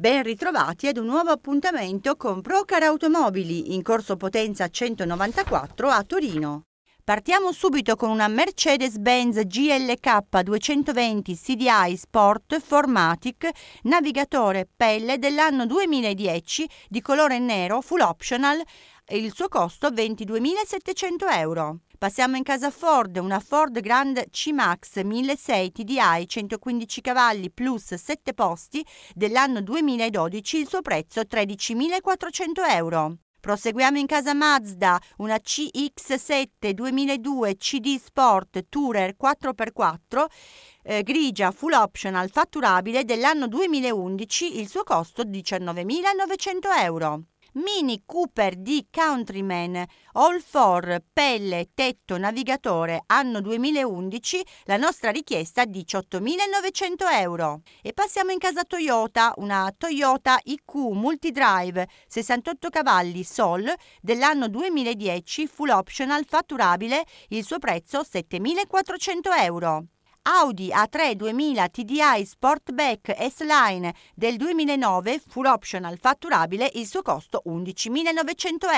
Ben ritrovati ad un nuovo appuntamento con Procar Automobili in corso Potenza 194 a Torino. Partiamo subito con una Mercedes-Benz GLK 220 CDI Sport Formatic navigatore pelle dell'anno 2010 di colore nero full optional e il suo costo 22.700 euro. Passiamo in casa Ford, una Ford Grand C-Max 1006 TDI 115 cavalli plus 7 posti dell'anno 2012, il suo prezzo 13.400 euro. Proseguiamo in casa Mazda, una CX7 2002 CD Sport Tourer 4x4, eh, grigia full optional fatturabile dell'anno 2011, il suo costo 19.900 euro. Mini Cooper D Countryman, All 4, pelle, tetto, navigatore, anno 2011, la nostra richiesta 18.900 euro. E passiamo in casa Toyota, una Toyota IQ Multidrive, 68 cavalli, Sol, dell'anno 2010, full optional, fatturabile, il suo prezzo 7.400 euro. Audi A3 2000 TDI Sportback S-Line del 2009 full optional fatturabile il suo costo 11.900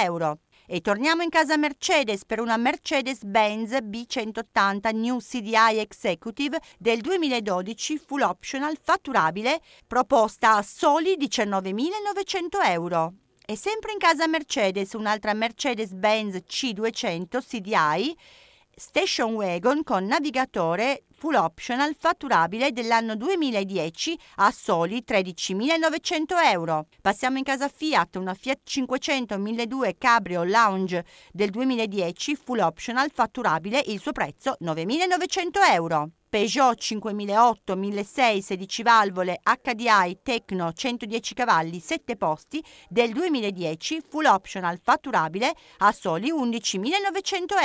euro. E torniamo in casa Mercedes per una Mercedes-Benz B180 New CDI Executive del 2012 full optional fatturabile proposta a soli 19.900 euro. E sempre in casa Mercedes un'altra Mercedes-Benz C200 CDI station wagon con navigatore full optional fatturabile dell'anno 2010 a soli 13.900 euro. Passiamo in casa Fiat, una Fiat 500 1200 Cabrio Lounge del 2010 full optional fatturabile, il suo prezzo 9.900 euro. Peugeot 5008 1006 16 valvole HDI Tecno 110 cavalli 7 posti del 2010 full optional fatturabile a soli 11.900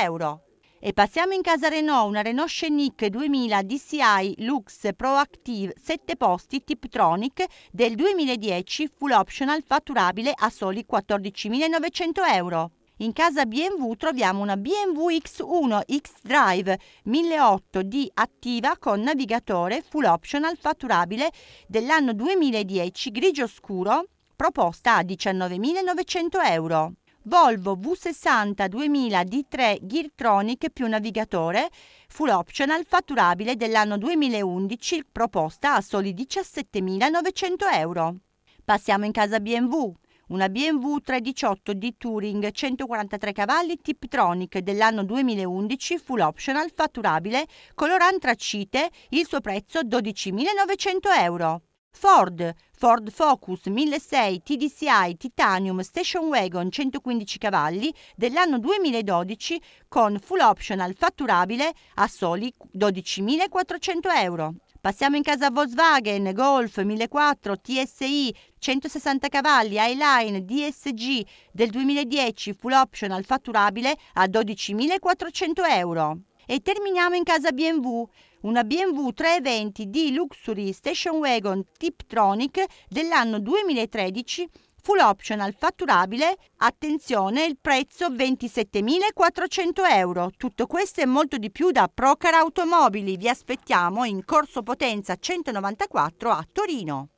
euro. E passiamo in casa Renault, una Renault Scenic 2000 DCI Lux Proactive 7 posti Tiptronic del 2010 full optional fatturabile a soli 14.900 euro. In casa BMW troviamo una BMW X1 X-Drive 1008D attiva con navigatore full optional fatturabile dell'anno 2010 grigio scuro proposta a 19.900 euro. Volvo V60 2000 D3 Geartronic più navigatore, full optional fatturabile dell'anno 2011, proposta a soli 17.900 euro. Passiamo in casa BMW. Una BMW 318 di Touring 143 cavalli Tiptronic dell'anno 2011 full optional fatturabile color antracite, il suo prezzo 12.900 euro. Ford, Ford Focus 1006 TDCI Titanium Station Wagon 115 cavalli dell'anno 2012 con full optional fatturabile a soli 12.400 euro. Passiamo in casa Volkswagen, Golf 1004, TSI 160 cavalli, Highline DSG del 2010 full optional fatturabile a 12.400 euro e terminiamo in casa BMW, una BMW 320 di Luxury Station Wagon Tiptronic dell'anno 2013 full optional fatturabile, attenzione, il prezzo 27.400 euro. Tutto questo e molto di più da Procar Automobili. Vi aspettiamo in Corso Potenza 194 a Torino.